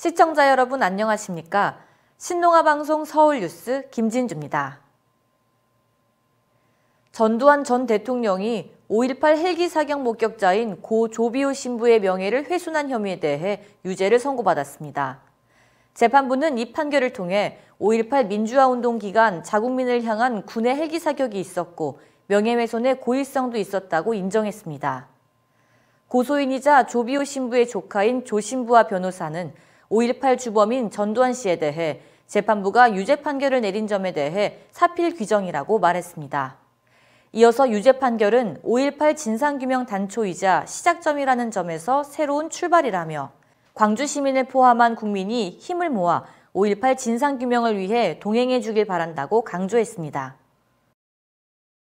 시청자 여러분 안녕하십니까? 신농아 방송 서울뉴스 김진주입니다. 전두환 전 대통령이 5.18 헬기 사격 목격자인 고 조비오 신부의 명예를 훼손한 혐의에 대해 유죄를 선고받았습니다. 재판부는 이 판결을 통해 5.18 민주화운동 기간 자국민을 향한 군의 헬기 사격이 있었고 명예훼손의 고의성도 있었다고 인정했습니다. 고소인이자 조비오 신부의 조카인 조 신부와 변호사는 5.18 주범인 전두환 씨에 대해 재판부가 유죄 판결을 내린 점에 대해 사필 규정이라고 말했습니다. 이어서 유죄 판결은 5.18 진상규명 단초이자 시작점이라는 점에서 새로운 출발이라며 광주 시민을 포함한 국민이 힘을 모아 5.18 진상규명을 위해 동행해 주길 바란다고 강조했습니다.